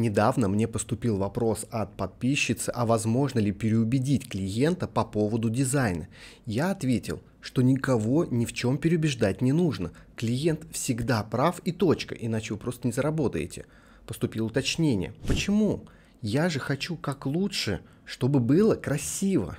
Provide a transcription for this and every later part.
Недавно мне поступил вопрос от подписчицы, а возможно ли переубедить клиента по поводу дизайна. Я ответил, что никого ни в чем переубеждать не нужно. Клиент всегда прав и точка, иначе вы просто не заработаете. Поступило уточнение. Почему? Я же хочу как лучше, чтобы было красиво.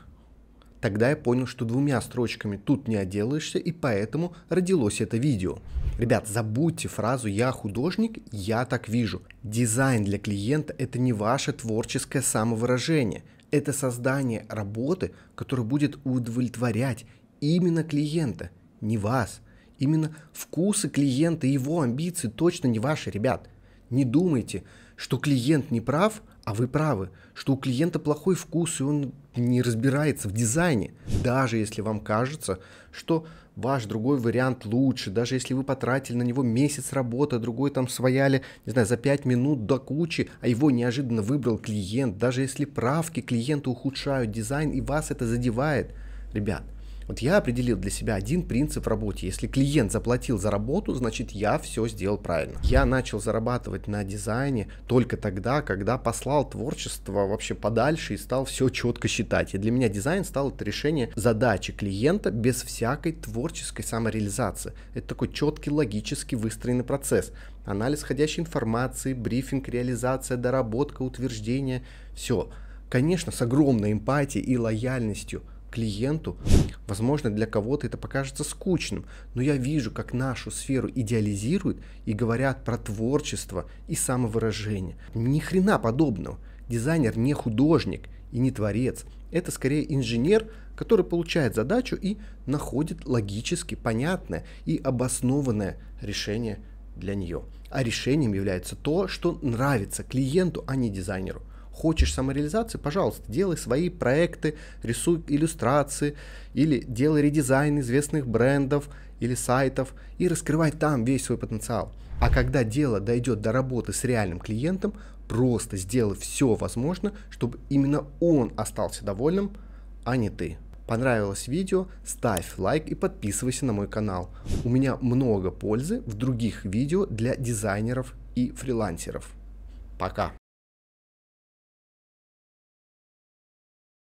Тогда я понял, что двумя строчками тут не отделаешься, и поэтому родилось это видео. Ребят, забудьте фразу «я художник, я так вижу». Дизайн для клиента – это не ваше творческое самовыражение. Это создание работы, которая будет удовлетворять именно клиента, не вас. Именно вкусы клиента и его амбиции точно не ваши, ребят – не думайте, что клиент не прав, а вы правы, что у клиента плохой вкус, и он не разбирается в дизайне. Даже если вам кажется, что ваш другой вариант лучше, даже если вы потратили на него месяц работы, а другой там свояли, не знаю, за 5 минут до кучи, а его неожиданно выбрал клиент, даже если правки клиента ухудшают дизайн, и вас это задевает. Ребят, вот я определил для себя один принцип в работе. Если клиент заплатил за работу, значит я все сделал правильно. Я начал зарабатывать на дизайне только тогда, когда послал творчество вообще подальше и стал все четко считать. И для меня дизайн стал это решение задачи клиента без всякой творческой самореализации. Это такой четкий логически выстроенный процесс. Анализ входящей информации, брифинг, реализация, доработка, утверждение. Все. Конечно, с огромной эмпатией и лояльностью – клиенту, возможно, для кого-то это покажется скучным, но я вижу, как нашу сферу идеализируют и говорят про творчество и самовыражение. Ни хрена подобного. Дизайнер не художник и не творец. Это скорее инженер, который получает задачу и находит логически понятное и обоснованное решение для нее. А решением является то, что нравится клиенту, а не дизайнеру. Хочешь самореализации, пожалуйста, делай свои проекты, рисуй иллюстрации или делай редизайн известных брендов или сайтов и раскрывай там весь свой потенциал. А когда дело дойдет до работы с реальным клиентом, просто сделай все возможное, чтобы именно он остался довольным, а не ты. Понравилось видео, ставь лайк и подписывайся на мой канал. У меня много пользы в других видео для дизайнеров и фрилансеров. Пока!